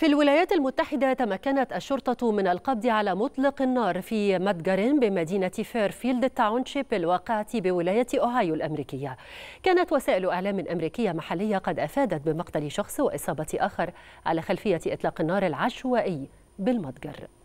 في الولايات المتحدة تمكنت الشرطة من القبض على مطلق النار في متجر بمدينة فيرفيلد تاونشيب الواقعة بولاية أوهايو الأمريكية كانت وسائل أعلام أمريكية محلية قد أفادت بمقتل شخص وإصابة آخر على خلفية إطلاق النار العشوائي بالمتجر